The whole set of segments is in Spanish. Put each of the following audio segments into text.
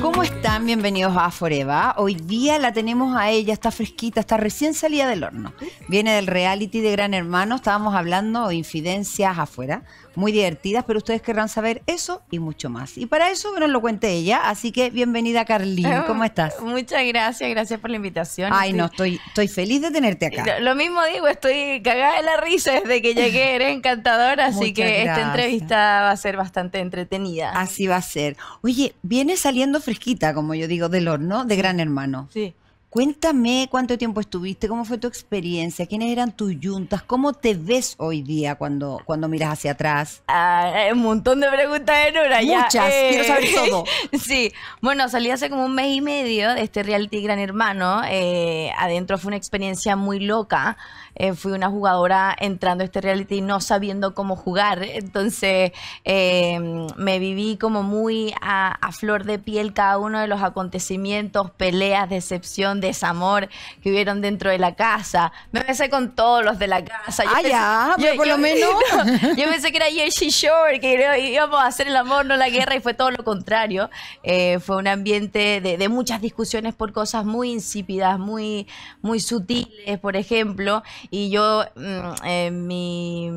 ¿Cómo están? Bienvenidos a Foreva. Hoy día la tenemos a ella, está fresquita, está recién salida del horno. Viene del reality de Gran Hermano, estábamos hablando de infidencias afuera muy divertidas, pero ustedes querrán saber eso y mucho más. Y para eso nos lo cuente ella, así que bienvenida Carlín, ¿cómo estás? Muchas gracias, gracias por la invitación. Ay, no, estoy, estoy feliz de tenerte acá. Lo, mismo digo, estoy cagada de la risa desde que llegué, eres encantadora, así que esta entrevista va a ser bastante entretenida. Así va a ser. Oye, viene saliendo fresquita, como yo digo, del horno de Gran Hermano. Sí. Cuéntame cuánto tiempo estuviste, cómo fue tu experiencia, quiénes eran tus yuntas, cómo te ves hoy día cuando, cuando miras hacia atrás. Ah, un montón de preguntas en hora ya. Muchas, quiero saber eh, todo. sí, bueno, salí hace como un mes y medio de este reality Gran Hermano. Eh, adentro fue una experiencia muy loca. Eh, fui una jugadora entrando a este reality no sabiendo cómo jugar. Entonces me viví como muy a, a flor de piel cada uno de los acontecimientos, peleas, decepción desamor que hubieron dentro de la casa. Me besé con todos los de la casa. Yo ah, ya, pero por lo menos. yo pensé que era Jersey Shore, que íbamos a hacer el amor, no la guerra, y fue todo lo contrario. Eh, fue un ambiente de, muchas discusiones por cosas muy insípidas, muy, muy sutiles, por ejemplo. Y yo, mm, eh, mi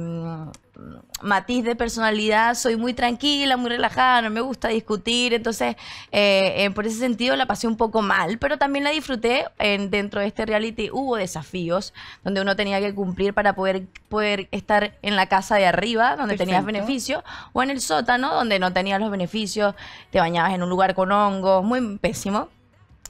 matiz de personalidad, soy muy tranquila, muy relajada, no me gusta discutir, entonces eh, eh, por ese sentido la pasé un poco mal, pero también la disfruté en, dentro de este reality. Hubo desafíos donde uno tenía que cumplir para poder, poder estar en la casa de arriba, donde tenías beneficios, o en el sótano, donde no tenías los beneficios, te bañabas en un lugar con hongos, muy pésimo.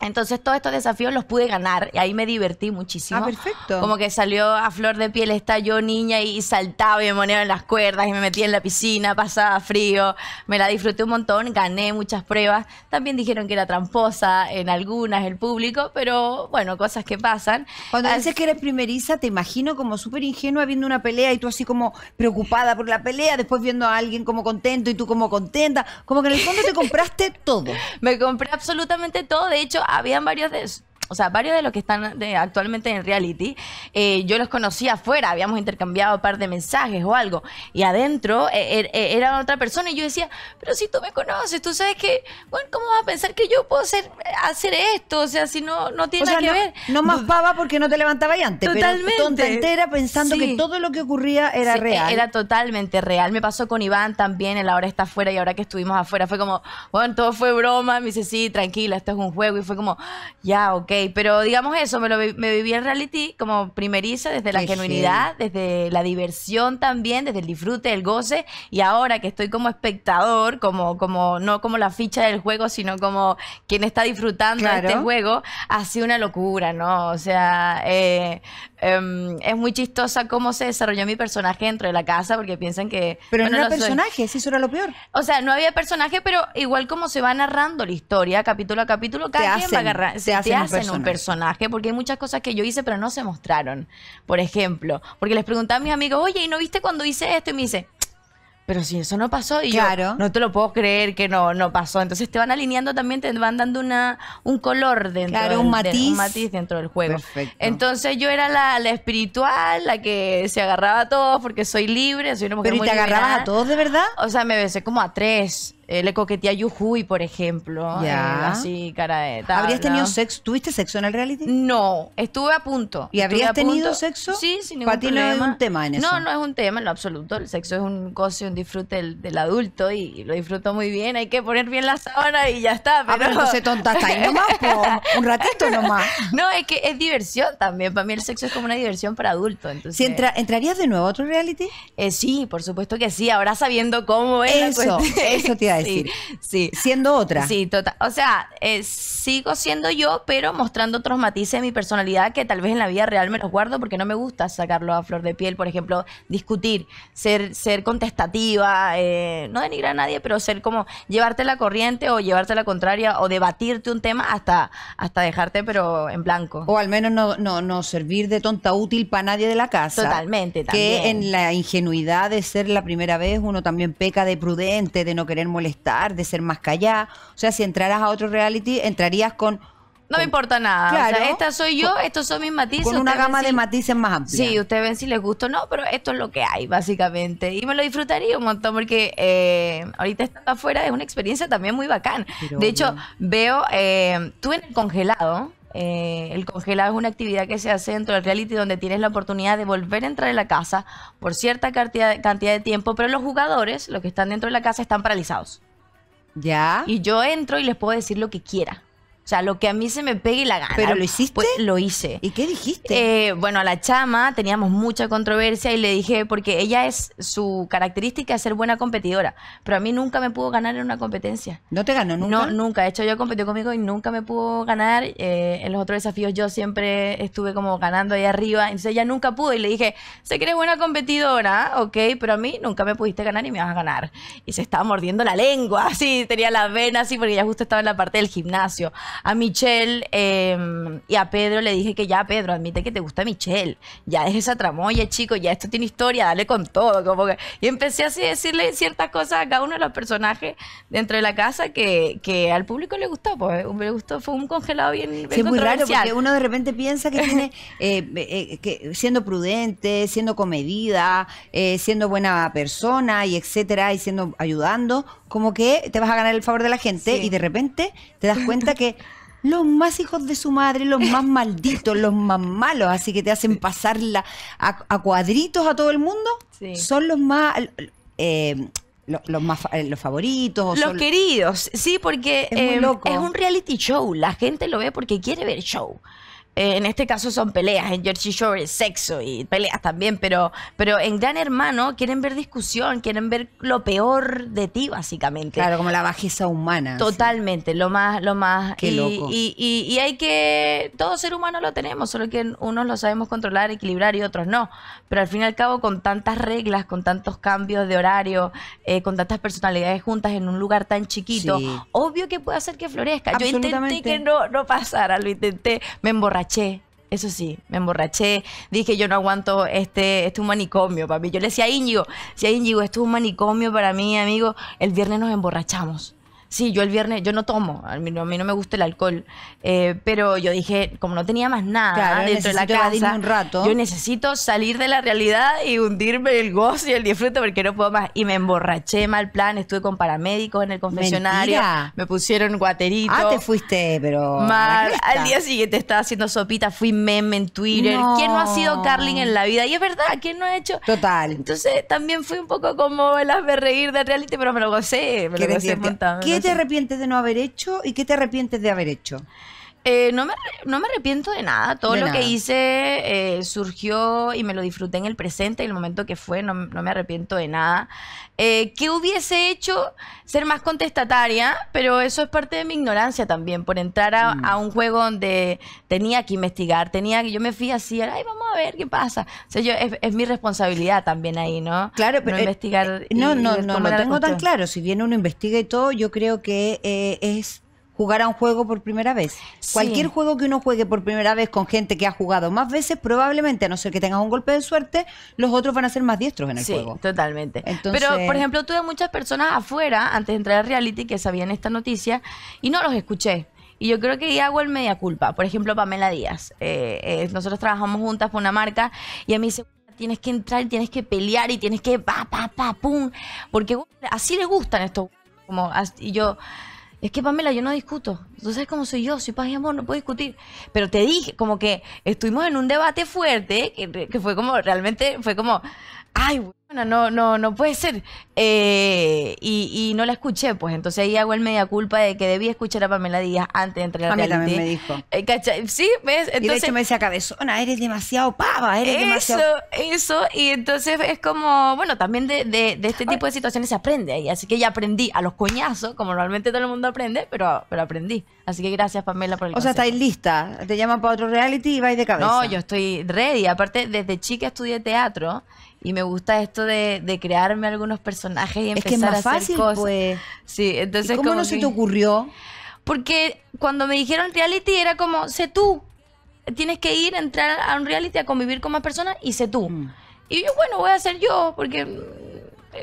Entonces todos estos desafíos los pude ganar y ahí me divertí muchísimo. Ah, perfecto. Como que salió a flor de piel esta yo niña y saltaba y me moneaba en las cuerdas y me metía en la piscina, pasaba frío, me la disfruté un montón, gané muchas pruebas. También dijeron que era tramposa en algunas el público, pero bueno, cosas que pasan. Cuando dices que eres primeriza, te imagino como súper ingenua viendo una pelea y tú así como preocupada por la pelea, después viendo a alguien como contento y tú como contenta, como que en el fondo te compraste todo. me compré absolutamente todo, de hecho habían varios o sea, varios de los que están eh, actualmente en reality, eh, yo los conocí afuera, habíamos intercambiado un par de mensajes o algo, y adentro eh, er, era otra persona y yo decía, pero si tú me conoces, tú sabes que, bueno, ¿cómo vas a pensar que yo puedo hacer, hacer esto? O sea, si no, no tiene nada que no, ver. No más pava porque no te levantaba levantabas antes, totalmente. pero tonta entera pensando que todo lo que ocurría era e, real. Era totalmente real, me pasó con Iván también, en él ahora está afuera y ahora que estuvimos afuera fue como, bueno, todo fue broma, me dice, sí, tranquila, esto es un juego, y fue como, ya, ok pero digamos eso, me, lo viví en reality como primeriza, desde la genuinidad, desde la diversión también, desde el disfrute, el goce, y ahora que estoy como espectador, como, como, no como la ficha del juego, sino como quien está disfrutando este juego, ha sido una locura, ¿no? O sea, eh, em, es muy chistosa cómo se desarrolló mi personaje dentro de la casa, porque piensan que... Pero no era personaje, sí, eso era lo peor. O sea, no había personaje, pero igual como se va narrando la historia, capítulo a capítulo, cada quien va a agarrar... Se hace un personaje, porque hay muchas cosas que yo hice pero no se mostraron. Por ejemplo, porque les preguntaba a mis amigos, oye, ¿y no viste cuando hice esto? Y me dice, pero si eso no pasó y yo no te lo puedo creer que no no pasó entonces te van alineando también te van dando una un color dentro del, De, un matiz dentro del juego entonces yo era la, espiritual la que se agarraba a todos porque soy libre soy una mujer pero y te agarrabas a todos de verdad o sea me besé como a tres el eh, le coqueteé a Yujuy, por ejemplo. Eh, ya. así, cara de ¿Habrías tenido sexo? ¿Tuviste sexo en el reality? No, estuve a punto. ¿Y habrías tenido sexo? Sí, sin ningún Para problema. no es un tema en eso. No, no es un tema en lo absoluto. El sexo es un goce, un disfrute del, adulto y, lo disfruto muy bien. Hay que poner bien la sábana y ya está. Ah, pero, ver, pero tonta Está ahí nomás, un ratito nomás. No, es que es diversión también. Para mí el sexo es como una diversión para adultos. ¿Si ¿Entrarías de nuevo a otro reality? Eh, sí, por supuesto que sí. Ahora sabiendo cómo es Eso, eso decir. Sí, Siendo otra. Sí, total. O sea, eh, sigo siendo yo, pero mostrando otros matices de mi personalidad que tal vez en la vida real me los guardo porque no me gusta sacarlo a flor de piel. Por ejemplo, discutir, ser, ser contestativa, eh, no denigrar a nadie, pero ser como llevarte la corriente o llevarte la contraria o debatirte un tema hasta, hasta dejarte, pero en blanco. O al menos no, no, no servir de tonta útil para nadie de la casa. Totalmente, Que en la ingenuidad de ser la primera vez uno también peca de prudente, de no querer molestar estar, de ser más callada. O sea, si entraras a otro reality, entrarías con no me importa nada. o sea, esta soy yo, estos son mis matices. Con una gama de matices más amplia. Sí, ustedes ven si les gusta o no, pero esto es lo que hay, básicamente. Y me lo disfrutaría un montón porque eh, ahorita estando afuera es una experiencia también muy bacán. de hecho, veo, eh, tú en el congelado, eh, el congelado es una actividad que se hace dentro del reality donde tienes la oportunidad de volver a entrar en la casa por cierta cantidad, cantidad de tiempo, pero los jugadores, los que están dentro de la casa, están paralizados. Ya. Y yo entro y les puedo decir lo que quiera. O sea, lo que a mí se me pegue y la gana. ¿Pero lo pues, hiciste? lo hice. ¿Y qué dijiste? Eh, bueno, a la chama teníamos mucha controversia y le dije, porque ella es, su característica es ser buena competidora, pero a mí nunca me pudo ganar en una competencia. ¿No te ganó nunca? No, nunca. De hecho, yo competí conmigo y nunca me pudo ganar. Eh, en los otros desafíos yo siempre estuve como ganando ahí arriba, entonces ella nunca pudo y le dije, sé que eres buena competidora, ok, pero a mí nunca me pudiste ganar y me vas a ganar. Y se estaba mordiendo la lengua, así, tenía las venas, así, porque ella justo estaba en la parte del gimnasio a Michelle em, y a Pedro le dije que ya, Pedro, admite que te gusta Michelle. Ya es esa tramoya, chico, ya esto tiene historia, dale con todo. Como Y empecé así a decirle ciertas cosas a cada uno de los personajes dentro de la casa que, que al público le gustó. Pues, eh, me gustó, fue un congelado bien. muy raro porque uno de repente piensa que tiene, eh, eh, que siendo prudente, siendo comedida, siendo buena persona y etcétera, y siendo ayudando, como que te vas a ganar el favor de la gente y de repente te das cuenta que los más hijos de su madre, los más malditos, los más malos, así que te hacen pasarla a, cuadritos a todo el mundo, son los más... Eh, los, más los favoritos. Los queridos, sí, porque es, eh, es, un reality show. La gente lo ve porque quiere ver show. Eh, en este caso son peleas, en Jersey Shore es sexo y peleas también, pero, pero en Gran Hermano quieren ver discusión, quieren ver lo peor de ti, básicamente. Claro, como la bajeza humana. Totalmente, lo más, lo más. Qué y, Y, hay que. Todo ser humano lo tenemos, solo que unos lo sabemos controlar, equilibrar y otros no. Pero al fin y al cabo, con tantas reglas, con tantos cambios de horario, eh, con tantas personalidades juntas en un lugar tan chiquito, obvio que puede hacer que florezca. Yo intenté que no, no pasara, lo intenté, me emborraché eso sí, me emborraché. Dije, yo no aguanto este, este es un manicomio, papi. Yo le decía a Íñigo, decía Íñigo, esto es un manicomio para mí, amigo. El viernes nos emborrachamos. Sí, yo el viernes, yo no tomo, a mí, no, me gusta el alcohol, eh, pero yo dije, como no tenía más nada dentro de la casa, yo necesito salir de la realidad y hundirme el gozo y el disfrute porque no puedo más. Y me emborraché mal plan, estuve con paramédicos en el confesionario, me pusieron guaterito. Ah, te fuiste, pero... al día siguiente estaba haciendo sopita, fui meme en Twitter. ¿Quién no ha sido Carling en la vida? Y es verdad, ¿quién no ha hecho? Total. Entonces también fui un poco como el hazme reír de reality, pero me lo gocé, me lo gocé qué te arrepientes de no haber hecho y qué te arrepientes de haber hecho? Eh, no, me, no me arrepiento de nada. Todo lo que hice eh, surgió y me lo disfruté en el presente, y el momento que fue, no, no me arrepiento de nada. Eh, ¿Qué hubiese hecho? Ser más contestataria, pero eso es parte de mi ignorancia también, por entrar a, mm. un juego donde tenía que investigar, tenía que, yo me fui así, ay, vamos a ver qué pasa. es, mi responsabilidad también ahí, ¿no? Claro, pero... Eh, investigar... no, no, no, no tengo tan claro. Si bien uno investiga y todo, yo creo que es jugar a un juego por primera vez. Cualquier juego que uno juegue por primera vez con gente que ha jugado más veces, probablemente, a no ser que tengas un golpe de suerte, los otros van a ser más diestros en el sí, juego. Totalmente. Pero, por ejemplo, tuve muchas personas afuera, antes de entrar a reality, que sabían esta noticia y no los escuché. Y yo creo que hago el media culpa. Por ejemplo, Pamela Díaz. Eh, eh, nosotros trabajamos juntas por una marca y a mí dice tienes que entrar y tienes que pelear y tienes que pa, pum. Porque así le gustan estos. Como, y yo, es que Pamela, yo no discuto. Tú sabes cómo soy yo, soy paz y amor, no puedo discutir. Pero te dije, como que estuvimos en un debate fuerte, que, fue como, realmente fue como, ay, bueno, no, no, no puede ser. Eh, y, no la escuché, pues. Entonces ahí hago el media culpa de que debí escuchar a Pamela Díaz antes de entrar a la Pamela me dijo. Eh, sí, ¿ves? Entonces, y de hecho me decía cabezona, eres demasiado pava, eres eso, Eso, Y entonces es como, bueno, también de, este tipo de situaciones se aprende ahí. Así que ya aprendí a los coñazos, como normalmente todo el mundo aprende, pero, pero aprendí. Así que gracias, Pamela, por el O sea, estáis lista. Te llaman para otro reality y vais de cabeza. No, yo estoy ready. Aparte, desde chica estudié teatro y me gusta esto de, de crearme algunos personajes y empezar es que más a fácil, pues. Sí, entonces cómo no se te ocurrió? Porque cuando me dijeron reality era como, sé tú, tienes que ir, entrar a un reality, a convivir con más personas y sé tú. Mm. Y yo, bueno, voy a ser yo, porque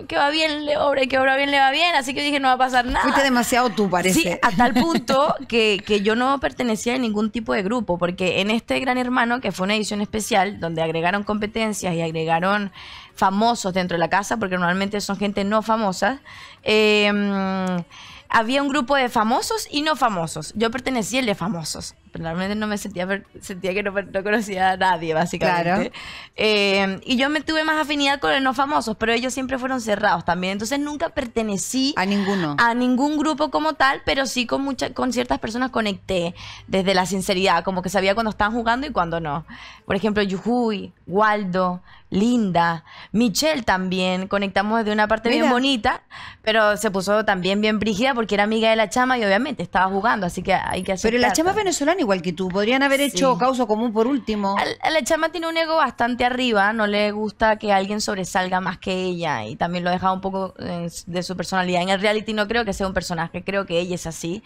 que va bien le obra y que obra bien le va bien, así que dije, no va a pasar nada. Fuiste demasiado tú, parece. Sí, a tal punto que, que yo no pertenecía a ningún tipo de grupo, porque en este Gran Hermano, que fue una edición especial, donde agregaron competencias y agregaron famosos dentro de la casa, porque normalmente son gente no famosa, eh, había un grupo de famosos y no famosos. Yo pertenecía al de famosos. Pero realmente no me sentía, sentía que no, conocía a nadie, básicamente. Eh, y yo me tuve más afinidad con los no famosos, pero ellos siempre fueron cerrados también. Entonces nunca pertenecí a ninguno. A ningún grupo como tal, pero sí con, muchas con ciertas personas conecté desde la sinceridad, como que sabía cuando estaban jugando y cuando no. Por ejemplo, Yujuy, Waldo, linda. Michelle también, conectamos desde una parte bien bonita, pero se puso también bien brígida porque era amiga de la chama y obviamente estaba jugando, así que hay que hacer. Pero la chama es venezolana igual que tú, podrían haber hecho causa común por último. la chama tiene un ego bastante arriba, no le gusta que alguien sobresalga más que ella y también lo deja un poco eh, de su personalidad. En el reality no creo que sea un personaje, creo que ella es así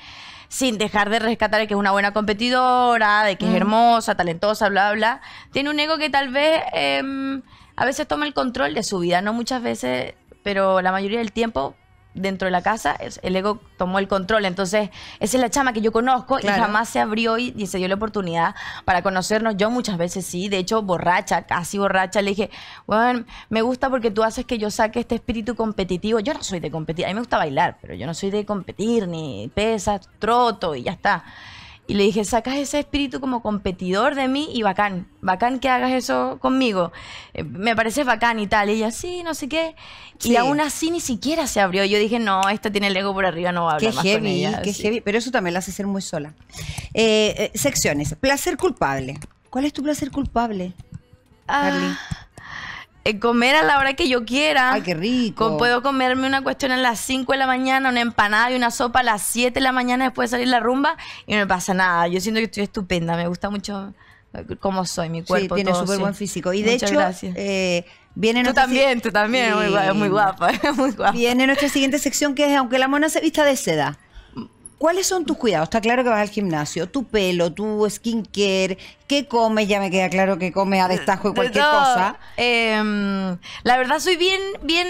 sin dejar de rescatar de que es una buena competidora, de que es mm. hermosa, talentosa, bla, bla, tiene un ego que tal vez em, a veces toma el control de su vida, no muchas veces, pero la mayoría del tiempo dentro de la casa, el ego tomó el control. Entonces, esa es la chama que yo conozco y jamás se abrió y, y, se dio la oportunidad para conocernos. Yo muchas veces sí, de hecho, borracha, casi borracha, le dije, bueno, me gusta porque tú haces que yo saque este espíritu competitivo. Yo no soy de competir, a mí me gusta bailar, pero yo no soy de competir, ni pesas, troto y ya está. Y le dije, sacas ese espíritu como competidor de mí y bacán, bacán que hagas eso conmigo. Eh, me parece bacán y tal. Y ella, sí, no sé qué. Y aún así ni siquiera se abrió. Yo dije, no, esta tiene el ego por arriba, no va a hablar qué más heavy, con Qué heavy, pero eso también la hace ser muy sola. Eh, eh, secciones. Placer culpable. ¿Cuál es tu placer culpable, ah, eh, comer a la hora que yo quiera. Ay, qué rico. puedo comerme una cuestión a las 5 de la mañana, una empanada y una sopa a las 7 de la mañana después de salir la rumba y no me pasa nada. Yo siento que estoy estupenda, me gusta mucho eh, cómo soy, mi cuerpo. Sí, tiene súper buen físico. Y Muchas de hecho, gracias. Eh, Viene tú también, tú también, Es muy, muy muy guapa. Viene nuestra siguiente sección que es Aunque la mona se vista de seda. ¿Cuáles son tus cuidados? Está claro que vas al gimnasio, tu pelo, tu skincare, qué comes, ya me queda claro que come a destajo y cualquier cosa. Em, la verdad soy bien, bien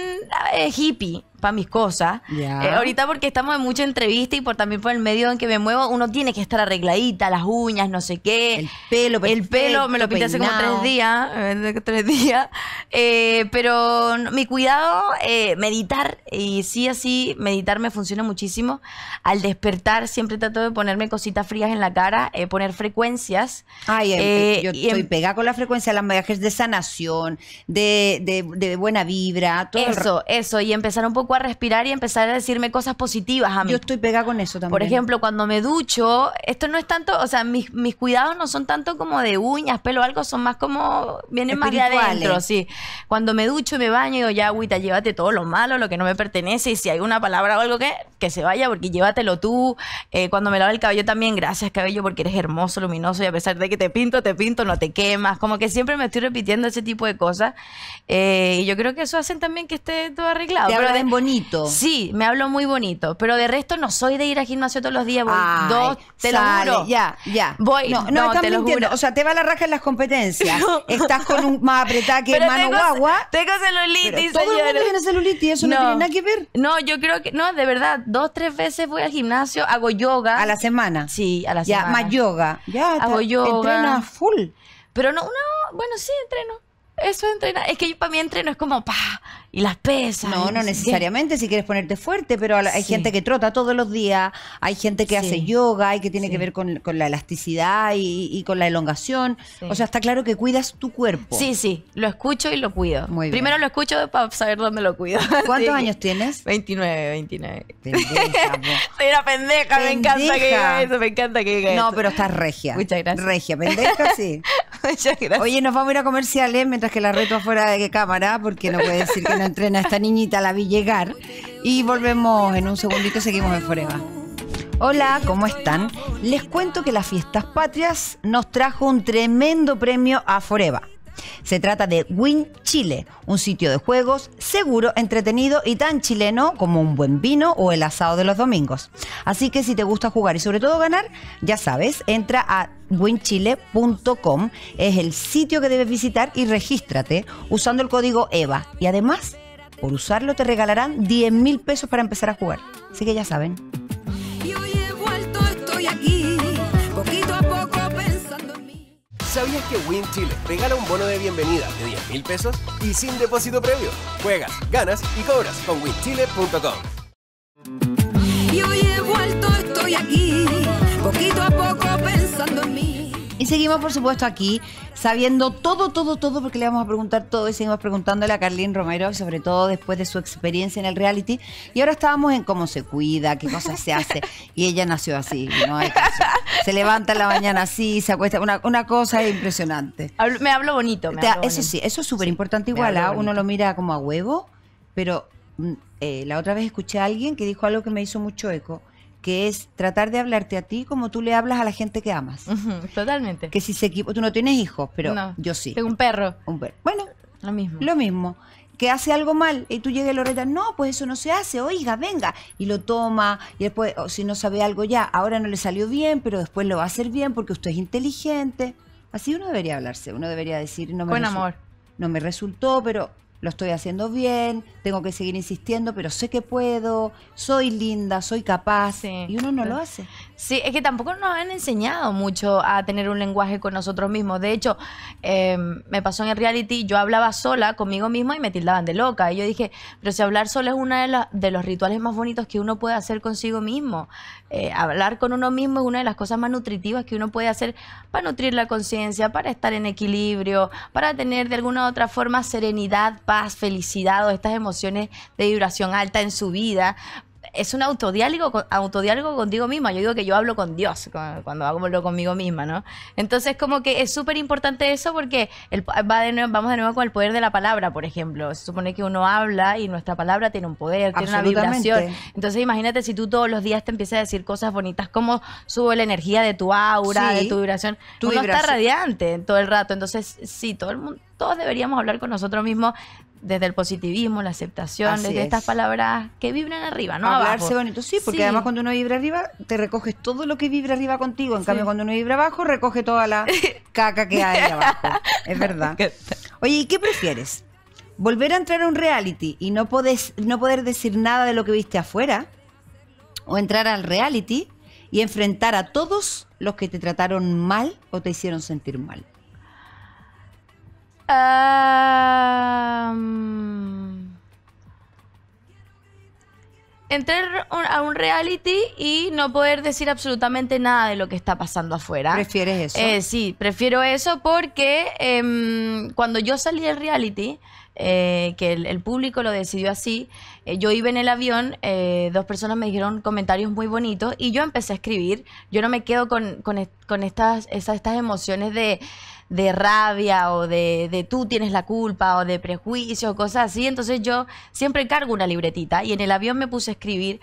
eh, hippie mis cosas. Eh, ahorita porque estamos en mucha entrevista y por también por el medio en que me muevo, uno tiene que estar arregladita, las uñas, no sé qué. El pelo, El pelo, me lo pinté hace como tres días, eh, tres días. Eh, pero mi cuidado, meditar, y sí, así, meditar me funciona muchísimo. Al despertar siempre trato de ponerme cositas frías en la cara, poner frecuencias. Ay, em, yo estoy em pegada con la frecuencia, las viajes de sanación, de, de buena vibra, todo. Eso, eso, y empezar un poco a a respirar y empezar a decirme cosas positivas a mí. Yo estoy pegada con eso también. Por ejemplo, cuando me ducho, esto no es tanto, o sea, mis, cuidados no son tanto como de uñas, pelo, algo, son más como, vienen más de adentro, sí. Cuando me ducho y me baño, digo, ya, agüita, llévate todo lo malo, lo que no me pertenece, y si hay una palabra o algo que, que se vaya, porque llévatelo tú. Eh, cuando me lavo el cabello también, gracias cabello, porque eres hermoso, luminoso, y a pesar de que te pinto, te pinto, no te quemas. Como que siempre me estoy repitiendo ese tipo de cosas. Eh, y yo creo que eso hacen también que esté todo arreglado bonito. Sí, me hablo muy bonito. Pero de resto no soy de ir al gimnasio todos los días. Voy dos, te lo juro. Ya, ya. Voy, no, no, no te lo juro. O sea, te va la raja en las competencias. Estás con un más apretada que mano tengo, guagua. Tengo celulitis, todo el mundo tiene celulitis, eso no. tiene nada que ver. No, yo creo que, no, de verdad, dos, tres veces voy al gimnasio, hago yoga. ¿A la semana? Sí, a la semana. Ya, más yoga. Ya, entreno a full. Pero no, no, bueno, sí, entreno. Eso entrena Es que yo para mí entreno es como pa y las pesas. No, no necesariamente si quieres ponerte fuerte, pero hay gente que trota todos los días, hay gente que hace yoga y que tiene que ver con, la elasticidad y, con la elongación. O sea, está claro que cuidas tu cuerpo. Sí, sí, lo escucho y lo cuido. Muy bien. Primero lo escucho para saber dónde lo cuido. ¿Cuántos años tienes? 29, 29. Soy una pendeja, me encanta que eso, me encanta que diga No, pero estás regia. Muchas gracias. Regia, pendeja, sí. Muchas gracias. Oye, nos vamos a ir a comerciales mientras que la reto afuera de cámara porque no puede decir que no entrena. Esta niñita la vi llegar. Y volvemos en un segundito, seguimos en Foreva. Hola, ¿cómo están? Les cuento que las fiestas patrias nos trajo un tremendo premio a Foreva. Se trata de Win Chile, un sitio de juegos seguro, entretenido y tan chileno como un buen vino o el asado de los domingos. Así que si te gusta jugar y sobre todo ganar, ya sabes, entra a winchile.com es el sitio que debes visitar y regístrate usando el código EVA. Y además, por usarlo te regalarán 10 mil pesos para empezar a jugar. Así que ya saben. vuelto, estoy aquí, poquito a poco pensando ¿Sabías que WinChile regala un bono de bienvenida de 10 mil pesos y sin depósito previo? Juegas, ganas y cobras con winchile.com. Y hoy he vuelto, estoy aquí, poquito a poco seguimos, por supuesto, aquí sabiendo todo, todo, todo, porque le vamos a preguntar todo y seguimos preguntándole a Carlín Romero, sobre todo después de su experiencia en el reality. Y ahora estábamos en cómo se cuida, qué cosas se hace. Y ella nació así, Se levanta en la mañana así, se acuesta. Una, cosa impresionante. me hablo bonito, Eso sí, eso es súper importante igual. ¿ah? Uno lo mira como a huevo, pero mm, eh, la otra vez escuché a alguien que dijo algo que me hizo mucho eco que es tratar de hablarte a ti como tú le hablas a la gente que amas. totalmente. Que si se equivoca, tú no tienes hijos, pero yo sí. Tengo un perro. Un perro. Bueno, lo mismo. Lo mismo. Que hace algo mal y tú llegas y Loreta, no, pues eso no se hace, oiga, venga. Y lo toma y después, si no sabe algo ya, ahora no le salió bien, pero después lo va a hacer bien porque usted es inteligente. Así uno debería hablarse, uno debería decir, no me. Con amor. No me resultó, pero lo estoy haciendo bien, tengo que seguir insistiendo, pero sé que puedo, soy linda, soy capaz, y uno no lo hace. Sí, es que tampoco nos han enseñado mucho a tener un lenguaje con nosotros mismos. De hecho, em, me pasó en el reality, yo hablaba sola conmigo misma y me tildaban de loca. Y yo dije, pero si hablar sola es uno de, de, los rituales más bonitos que uno puede hacer consigo mismo. Eh, hablar con uno mismo es una de las cosas más nutritivas que uno puede hacer para nutrir la conciencia, para estar en equilibrio, para tener de alguna u otra forma serenidad, paz, felicidad o estas emociones de vibración alta en su vida, es un autodiálogo, autodiálogo contigo misma. Yo digo que yo hablo con Dios cuando hablo conmigo misma, ¿no? Entonces, como que es súper importante eso porque el, de vamos de nuevo con el poder de la palabra, por ejemplo. Se supone que uno habla y nuestra palabra tiene un poder, tiene una vibración. Entonces, imagínate si tú todos los días te empiezas a decir cosas bonitas, como sube la energía de tu aura, de tu vibración. tú uno estás radiante todo el rato. Entonces, sí, todo el mundo todos deberíamos hablar con nosotros mismos desde el positivismo, la aceptación, desde estas palabras que vibran arriba, ¿no? Hablarse bonito, sí, porque además cuando uno vibra arriba, te recoges todo lo que vibra arriba contigo. En cambio, cuando uno vibra abajo, recoge toda la caca que hay abajo. Es verdad. Oye, ¿y qué prefieres? ¿Volver a entrar a un reality y no, no poder decir nada de lo que viste afuera? ¿O entrar al reality y enfrentar a todos los que te trataron mal o te hicieron sentir mal? entrar a un reality y no poder decir absolutamente nada de lo que está pasando afuera. ¿Prefieres eso? Eh, sí, prefiero eso porque em, cuando yo salí del reality, eh, que el, público lo decidió así. Eh, yo iba en el avión, dos personas me dijeron comentarios muy bonitos y yo empecé a escribir. Yo no me quedo con, estas, estas emociones de de rabia o de, de, tú tienes la culpa o de prejuicio o cosas así. Entonces yo siempre cargo una libretita y en el avión me puse a escribir,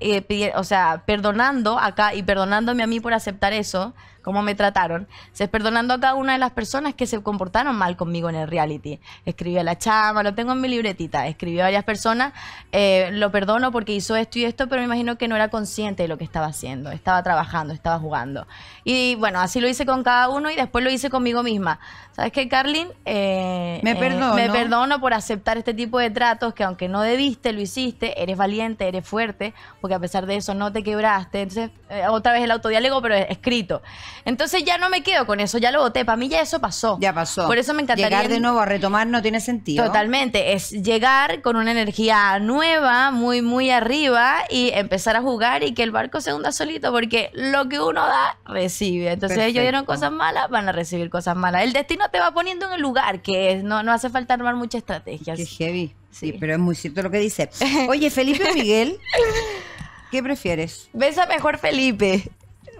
eh, o sea, perdonando acá y perdonándome a mí por aceptar eso cómo me trataron. Se perdonando a cada una de las personas que se comportaron mal conmigo en el reality. Escribí a la chama, lo tengo en mi libretita. Escribió a varias personas, eh, lo perdono porque hizo esto y esto, pero me imagino que no era consciente de lo que estaba haciendo. Estaba trabajando, estaba jugando. Y bueno, así lo hice con cada uno y después lo hice conmigo misma. ¿Sabes qué, Carlin? Eh, me eh, perdono. me perdono por aceptar este tipo de tratos que aunque no debiste, lo hiciste, eres valiente, eres fuerte, porque a pesar de eso no te quebraste. Entonces, otra vez el autodiálogo, pero escrito. Entonces ya no me quedo con eso, ya lo voté. Para mí ya eso pasó. Ya pasó. Por eso me encantaría. Llegar de nuevo a retomar no tiene sentido. Totalmente. Es llegar con una energía nueva, muy, muy arriba y empezar a jugar y que el barco se hunda solito, porque lo que uno da, recibe. Entonces ellos dieron cosas malas, van a recibir cosas malas. El destino te va poniendo en el lugar que es. No, no hace falta armar muchas estrategias Qué heavy. Sí, pero es muy cierto lo que dice. Oye, Felipe Miguel, ¿qué prefieres? Besa mejor Felipe.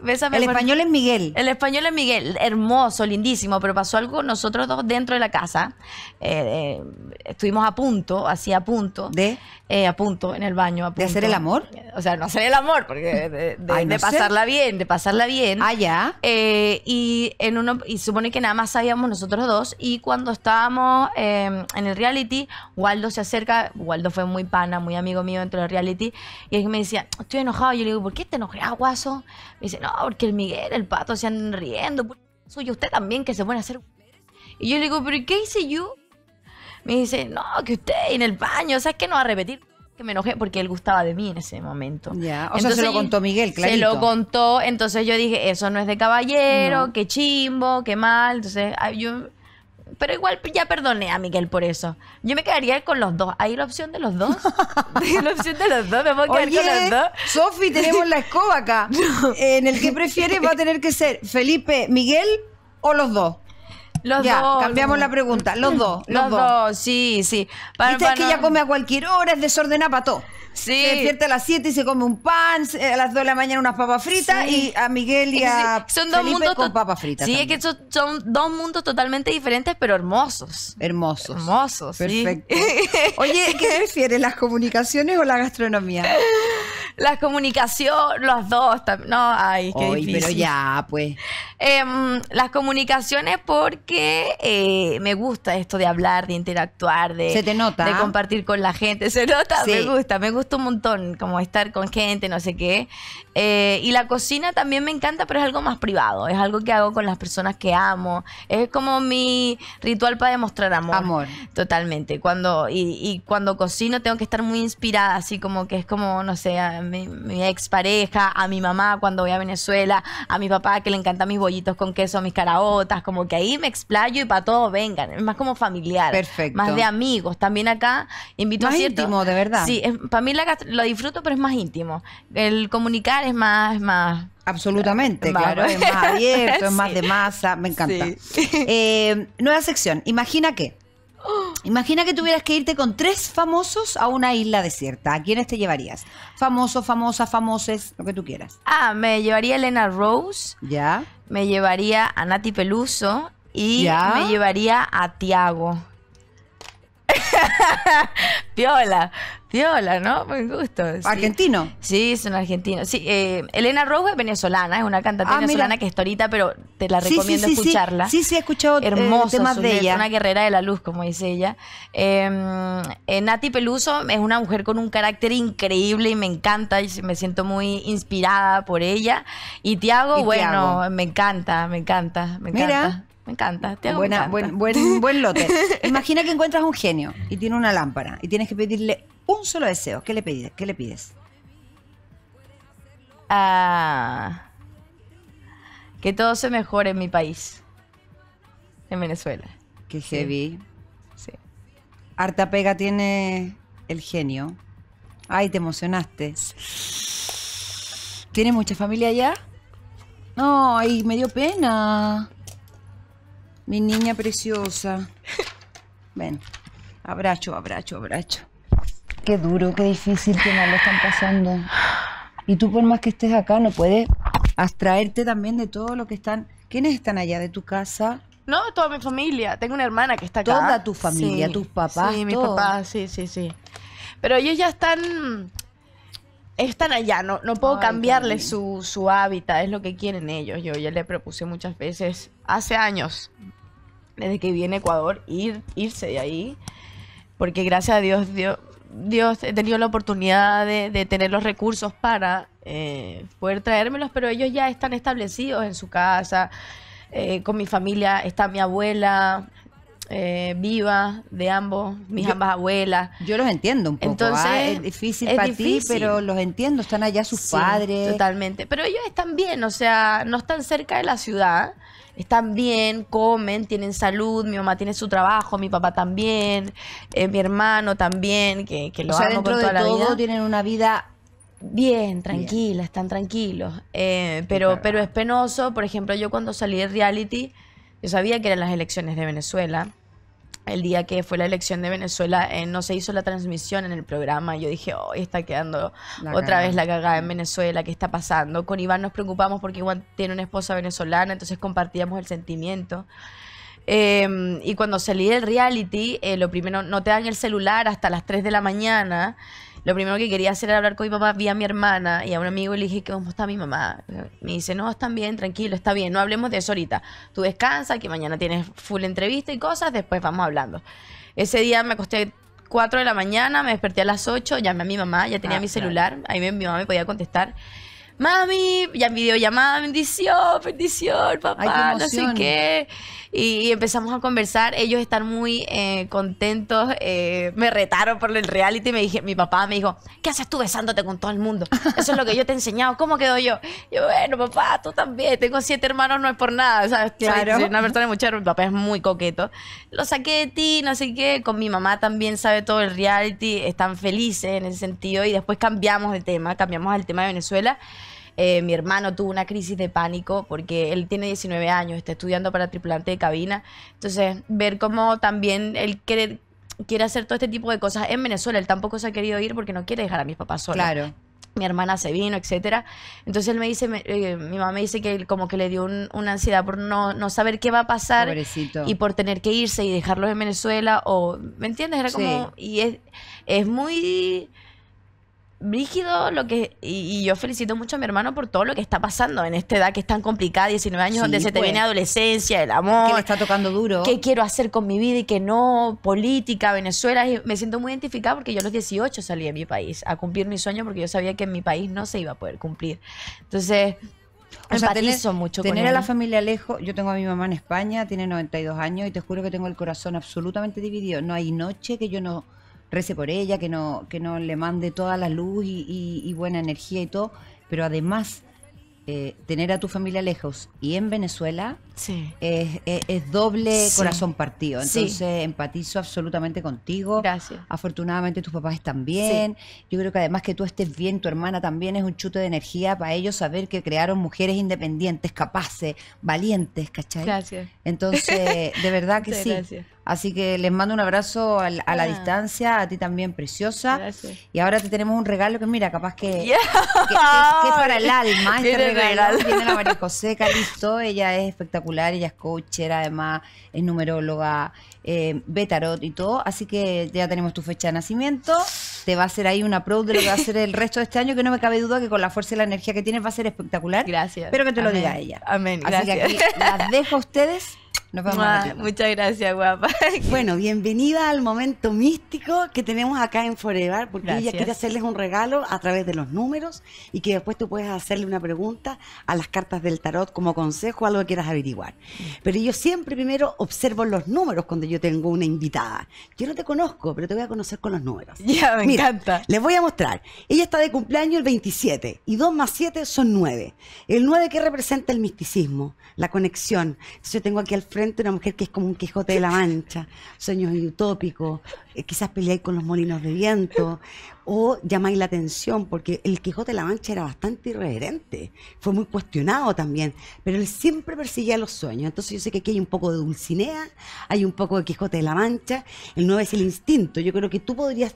El español es Miguel. El español es Miguel, hermoso, lindísimo, pero pasó algo nosotros dos dentro de la casa. Eh, eh, estuvimos a punto, así a punto. ¿De? Eh, a punto, en el baño. A punto. ¿De hacer el amor? O sea, no hacer el amor, porque de, pasarla bien, de pasarla bien. Ah, ya. y, en uno, y supone que nada más sabíamos nosotros dos. Y cuando estábamos em, en el reality, Waldo se acerca. Waldo fue muy pana, muy amigo mío dentro del reality. Y él me decía, estoy enojado. yo le digo, ¿por qué te enojas, guaso? Me dice, no, porque el Miguel, el pato se andan riendo. Pues, soy usted también que se pone a hacer. Y yo le digo, ¿pero qué hice yo? Me dice, no, que usted en el baño, sabes que no va a repetir. Que me enojé porque él gustaba de mí en ese momento. Ya, o sea, se lo contó Miguel, claro. Se lo contó, entonces yo dije, eso no es de caballero, qué chimbo, qué mal. Entonces, yo pero igual ya perdoné a Miguel por eso. Yo me quedaría con los dos. ¿Hay la opción de los dos? ¿Hay la opción de los dos? ¿Me puedo quedar con los dos? Sofi, tenemos la escoba acá. En el que prefieres va a tener que ser Felipe, Miguel o los dos. Los dos. cambiamos la pregunta. Los mm. dos. Los, dos. sí, sí. Viste que ella come a cualquier hora, es desordenada para todo. Sí. Se despierta a las 7 y se come un pan, a las 2 de la mañana unas papas fritas y a Miguel y a son dos mundos con papas fritas. Sí, es que son, dos mundos totalmente diferentes pero hermosos. Hermosos. Hermosos. Perfecto. Oye, ¿qué prefieres, las comunicaciones o la gastronomía? las comunicaciones, los dos No, ay, qué difícil. Pero ya, pues. Em, las comunicaciones porque eh, me gusta esto de hablar, de interactuar, de, de compartir con la gente. Se nota, me gusta, me gusta un montón, como estar con gente, no sé qué. Eh, y la cocina también me encanta, pero es algo más privado, es algo que hago con las personas que amo. Es como mi ritual para demostrar amor. Amor. Totalmente. Cuando, y, y cuando cocino tengo que estar muy inspirada, así como que es como, no sé, mi, ex expareja, a mi mamá cuando voy a Venezuela, a mi papá que le encantan mis bollitos con queso, mis caraotas, como que ahí me explayo y para todos vengan. Es más como familiar. Perfecto. Más de amigos. También acá invito a cierto. íntimo, de verdad. Sí, para mí lo disfruto, pero es más íntimo. El comunicar es más, más Absolutamente, claro, es más abierto, es más de masa, me encanta. Eh, nueva sección, imagina que. Imagina que tuvieras que irte con tres famosos a una isla desierta. ¿A quiénes te llevarías? Famosos, famosas, famoses, lo que tú quieras. Ah, me llevaría Elena Rose. Ya. Me llevaría a Nati Peluso. Y me llevaría a Tiago. Piola. Viola, ¿no? Buen gusto. ¿Argentino? Sí, es un argentino. Sí, eh, Elena Rojo es venezolana, es una cantante ah, venezolana que es torita, pero te la recomiendo escucharla. Sí, sí, he escuchado eh, Hermoso, temas de ella. Una guerrera de la luz, como dice ella. Em, eh, Nati Peluso es una mujer con un carácter increíble y me encanta, y me siento muy inspirada por ella. Y Tiago, bueno, me encanta, me encanta, me mira. Me encanta. Buen, buen lote. Imagina que encuentras un genio y tiene una lámpara y tienes que pedirle un solo deseo. ¿Qué le pides? ¿Qué le pides? Ah, que todo se mejore en mi país, en Venezuela. Qué heavy. Sí. Harta pega tiene el genio. Ay, te emocionaste. ¿Tiene mucha familia allá? No, ay, me dio pena. Mi niña preciosa. Ven, abracho, abracho, abracho. Qué duro, qué difícil, que no lo están pasando. Y tú por más que estés acá no puedes abstraerte también de todo lo que están... ¿Quiénes están allá de tu casa? No, toda mi familia. Tengo una hermana que está acá. Toda tu familia, tus papás. Sí, mis papás, sí, sí, sí. Pero ellos ya están... Están allá, no, no puedo cambiarle su, hábitat, es lo que quieren ellos. Yo ya le propuse muchas veces, hace años, desde que en Ecuador, ir, irse de ahí. Porque gracias a Dios, Dios Dios, he tenido la oportunidad de, de tener los recursos para eh, poder traérmelos, pero ellos ya están establecidos en su casa, eh, con mi familia, está mi abuela, eh, viva de ambos, mis ambas abuelas. Yo los entiendo un poco. Ah, Entonces, es difícil para ti, pero los entiendo, están allá sus padres. Totalmente. Pero ellos están bien, o sea, no están cerca de la ciudad, están bien, comen, tienen salud, mi mamá tiene su trabajo, mi papá también, eh, mi hermano también, que, lo por toda la vida. Todos tienen una vida bien, tranquila, están tranquilos. Eh, pero, pero es penoso, por ejemplo, yo cuando salí de reality, yo sabía que eran las elecciones de Venezuela el día que fue la elección de Venezuela, eh, no se hizo la transmisión en el programa. Yo dije, hoy está quedando otra vez la cagada en Venezuela, ¿qué está pasando? Con Iván nos preocupamos porque Iván tiene una esposa venezolana, entonces compartíamos el sentimiento. Em, y cuando salí del reality, eh, lo primero, no te dan el celular hasta las 3 de la mañana. Lo primero que quería hacer era hablar con mi papá, Vi a mi hermana y a un amigo y le dije, ¿cómo está mi mamá? Me dice, no, están bien, tranquilo, está bien. No hablemos de eso ahorita. Tú descansa, que mañana tienes full entrevista y cosas. Después vamos hablando. Ese día me acosté 4 de la mañana, me desperté a las 8, llamé a mi mamá, ya tenía ah, mi celular. Ahí mi, mamá me podía contestar mami, ya en videollamada, bendición, bendición, papá, no sé qué y, empezamos a conversar. Ellos están muy eh, contentos. Eh, me retaron por el reality. Me dije, mi papá me dijo, ¿qué haces tú besándote con todo el mundo? Eso es lo que yo te he enseñado. ¿Cómo quedo yo? Yo, bueno, papá, tú también. Tengo siete hermanos, no es por nada. ¿sabes? Claro. una persona muy chévere. Mi papá es muy coqueto. Lo saqué de ti, no sé qué. Con mi mamá también sabe todo el reality. Están felices en ese sentido. Y después cambiamos de tema. Cambiamos al tema de Venezuela. Eh, mi hermano tuvo una crisis de pánico porque él tiene 19 años, está estudiando para tripulante de cabina. Entonces, ver cómo también él quiere, hacer todo este tipo de cosas en Venezuela, él tampoco se ha querido ir porque no quiere dejar a mis papás solos. Claro mi hermana se vino, etcétera. Entonces él me dice, eh, mi mamá me dice que como que le dio una ansiedad por no, saber qué va a pasar y por tener que irse y dejarlos en Venezuela o, ¿me entiendes? Era como, y es, es muy Rígido, lo que. Y, yo felicito mucho a mi hermano por todo lo que está pasando en esta edad que es tan complicada, 19 años, donde se te pues. viene adolescencia, el amor. está tocando duro. ¿Qué quiero hacer con mi vida y qué no? Política, Venezuela. me siento muy identificada porque yo a los 18 salí de mi país a cumplir mi sueño porque yo sabía que en mi país no se iba a poder cumplir. Entonces. O sea, mucho tener a la familia lejos, yo tengo a mi mamá en España, tiene 92 años y te juro que tengo el corazón absolutamente dividido. No hay noche que yo no rece por ella, que no, que no le mande toda la luz y, buena energía y todo, pero además eh, tener a tu familia lejos y en Venezuela es, doble corazón partido. Entonces empatizo absolutamente contigo. Gracias. Afortunadamente tus papás están bien. Yo creo que además que tú estés bien, tu hermana también es un chute de energía para ellos saber que crearon mujeres independientes, capaces, valientes, ¿cachai? Gracias. Entonces, de verdad que sí. Gracias. Así que les mando un abrazo a la distancia, a ti también, preciosa. Gracias. Y ahora te tenemos un regalo que, mira, capaz que, que, es para el alma. Este regalo tiene la María José listo. Ella es espectacular, ella es era además es numeróloga, eh, y todo. Así que ya tenemos tu fecha de nacimiento. Te va a hacer ahí una pro de lo que va a ser el resto de este año, que no me cabe duda que con la fuerza y la energía que tienes va a ser espectacular. Gracias. Pero que te lo diga ella. Amén. Así que aquí las dejo a ustedes muchas gracias, guapa. bueno, bienvenida al momento místico que tenemos acá en Forever, porque ella quiere hacerles un regalo a través de los números y que después tú puedes hacerle una pregunta a las cartas del tarot como consejo, algo que quieras averiguar. Mm. Pero yo siempre primero observo los números cuando yo tengo una invitada. Yo no te conozco, pero te voy a conocer con los números. Ya, me encanta. Les voy a mostrar. Ella está de cumpleaños el 27 y 2 más 7 son 9. El 9 que representa el misticismo, la conexión. yo tengo aquí al frente una mujer que es como un Quijote de la Mancha, sueños utópicos, eh, quizás peleáis con los molinos de viento, o llamáis la atención, porque el Quijote de la Mancha era bastante irreverente, fue muy cuestionado también, pero él siempre persiguía los sueños. Entonces yo sé que aquí hay un poco de Dulcinea, hay un poco de Quijote de la Mancha, el nuevo es el instinto. Yo creo que tú podrías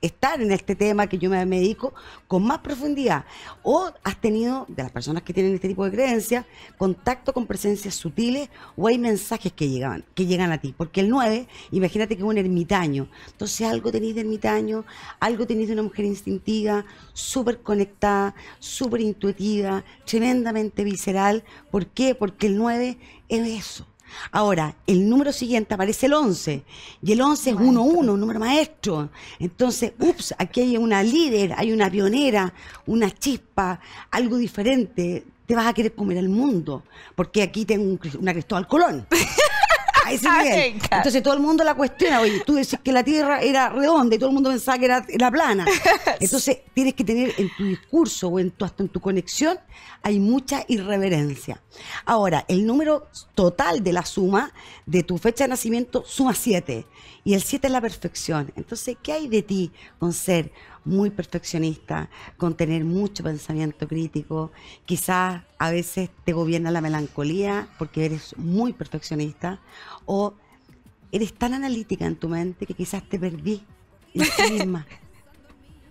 estar en este tema que yo me, dedico con más profundidad. O has tenido, de las personas que tienen este tipo de creencias, contacto con presencias sutiles o hay mensajes que llegan, que llegan a ti. Porque el 9, imagínate que es un ermitaño. Entonces algo tenéis de ermitaño, algo tenéis de una mujer instintiva, súper conectada, súper intuitiva, tremendamente visceral. ¿Por qué? Porque el 9 es eso Ahora, el número siguiente aparece el 11, y el 11 es 1-1, un número maestro. Entonces, ups, aquí hay una líder, hay una pionera, una chispa, algo diferente. Te vas a querer comer al mundo, porque aquí tengo una Cristóbal Colón. Entonces todo el mundo la cuestiona. Oye, tú decís que la Tierra era redonda y todo el mundo pensaba que era, plana. Entonces tienes que tener en tu discurso o en tu, hasta en tu conexión hay mucha irreverencia. Ahora, el número total de la suma de tu fecha de nacimiento suma 7 y el 7 es la perfección. Entonces, ¿qué hay de ti con ser muy perfeccionista, con tener mucho pensamiento crítico? Quizás a veces te gobierna la melancolía porque eres muy perfeccionista o eres tan analítica en tu mente que quizás te perdí en ti misma.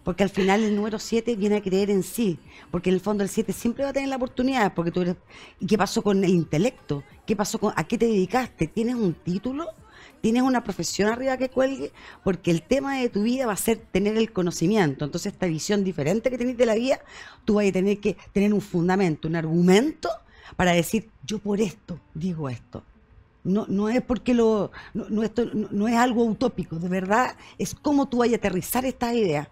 Porque al final el número 7 viene a creer en sí. Porque en el fondo el 7 siempre va a tener la oportunidad. Porque tú eres. ¿Y qué pasó con el intelecto? ¿Qué pasó con.? ¿A qué te dedicaste? ¿Tienes un título? tienes una profesión arriba que cuelgue, porque el tema de tu vida va a ser tener el conocimiento. Entonces, esta visión diferente que tenés de la vida, tú vas a tener que tener un fundamento, un argumento para decir, yo por esto digo esto. No, no es porque lo. No, es algo utópico, de verdad, es cómo tú vas a aterrizar esta idea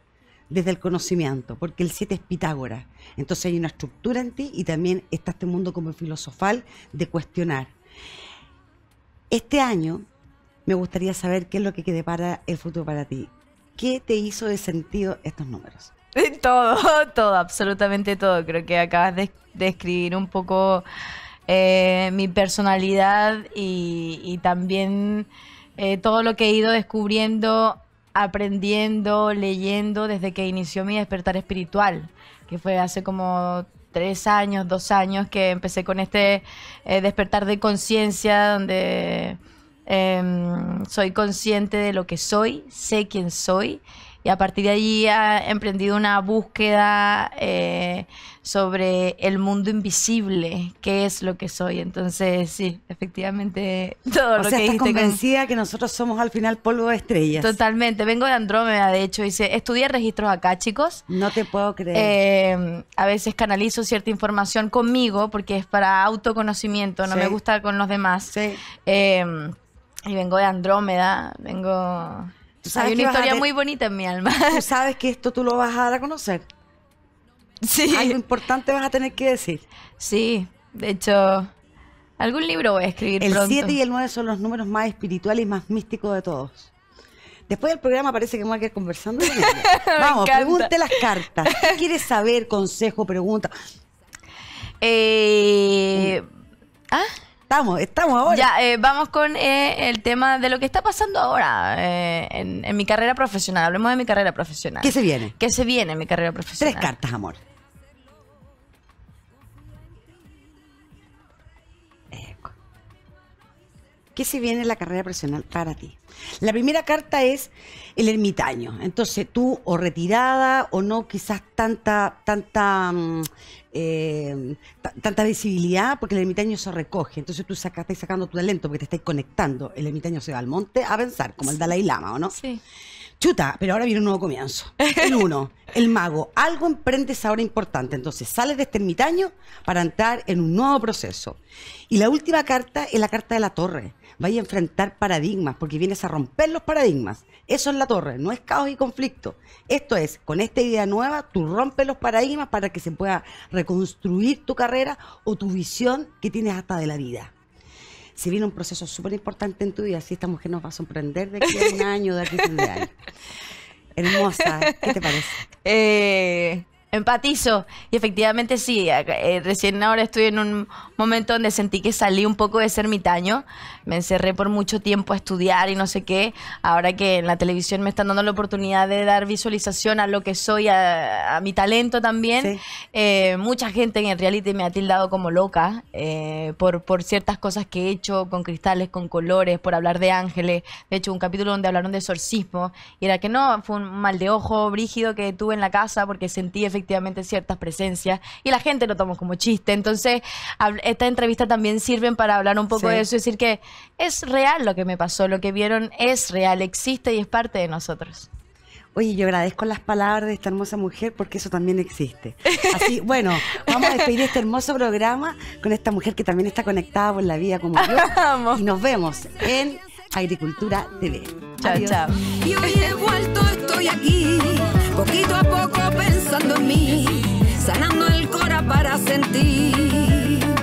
desde el conocimiento, porque el 7 es Pitágoras. Entonces hay una estructura en ti y también está este mundo como filosofal de cuestionar. Este año me gustaría saber qué es lo que para el futuro para ti. ¿Qué te hizo de sentido estos números? Todo, todo, absolutamente todo. Creo que acabas de describir un poco eh, mi personalidad y, también eh, todo lo que he ido descubriendo, aprendiendo, leyendo desde que inició mi despertar espiritual, que fue hace como tres años, dos años que empecé con este eh, despertar de conciencia donde Em, soy consciente de lo que soy, sé quién soy y a partir de allí he emprendido una búsqueda eh, sobre el mundo invisible, qué es lo que soy. Entonces, sí, efectivamente, todo que estás convencida que nosotros somos al final polvo de estrellas. Totalmente, vengo de Andrómeda, de hecho, hice, estudié registros acá, chicos. No te puedo creer. Em, a veces canalizo cierta información conmigo porque es para autoconocimiento, no me gusta con los demás. Sí. Em, y vengo de Andrómeda, vengo... Hay una historia muy bonita en mi alma. Tú sabes que esto tú lo vas a dar a conocer. Sí. Algo importante vas a tener que decir. Sí, de hecho, algún libro voy a escribir El 7 y el 9 son los números más espirituales y más místicos de todos. Después del programa parece que vamos a quedar conversando. Vamos, pregunte las cartas. ¿Qué quieres saber? Consejo, pregunta. Eh, ¿Ah? Estamos, estamos ahora. Ya, eh, vamos con eh, el tema de lo que está pasando ahora eh, en, en, mi carrera profesional. Hablemos de mi carrera profesional. ¿Qué se viene? ¿Qué se viene en mi carrera profesional? Tres cartas, amor. ¿Qué se viene en la carrera profesional para ti? La primera carta es el ermitaño. Entonces tú o retirada o no quizás tanta, tanta, mm, eh, tanta visibilidad porque el ermitaño se recoge. Entonces tú estás sacando tu talento porque te estás conectando. El ermitaño se va al monte a pensar, como el Dalai Lama, ¿o no? Sí. Chuta, pero ahora viene un nuevo comienzo. El uno, el mago. Algo emprendes ahora importante. Entonces sales de este ermitaño para entrar en un nuevo proceso. Y la última carta es la carta de la torre vaya a enfrentar paradigmas, porque vienes a romper los paradigmas. Eso es la torre, no es caos y conflicto. Esto es, con esta idea nueva, tú rompes los paradigmas para que se pueda reconstruir tu carrera o tu visión que tienes hasta de la vida se viene un proceso súper importante en tu vida. así esta mujer nos va a sorprender de que un año, de aquí Hermosa, ¿qué te parece? Eh, empatizo. Y efectivamente sí, eh, recién ahora estoy en un, momento donde sentí que salí un poco de ermitaño. Me encerré por mucho tiempo a estudiar y no sé qué. Ahora que en la televisión me están dando la oportunidad de dar visualización a lo que soy, a, mi talento también. Eh, mucha gente en el reality me ha tildado como loca eh, por, por ciertas cosas que he hecho con cristales, con colores, por hablar de ángeles. De hecho, un capítulo donde hablaron de exorcismo y era que no, fue un mal de ojo brígido que tuve en la casa porque sentí efectivamente ciertas presencias y la gente lo tomó como chiste. Entonces, esta entrevista también sirven para hablar un poco de eso, decir que es real lo que me pasó, lo que vieron es real, existe y es parte de nosotros. Oye, yo agradezco las palabras de esta hermosa mujer porque eso también existe. Así, bueno, vamos a despedir este hermoso programa con esta mujer que también está conectada por la vida como yo. Y nos vemos en Agricultura TV. Chao, chao. Y hoy he vuelto, estoy aquí, poquito a poco pensando en mí, sanando el cora para sentir.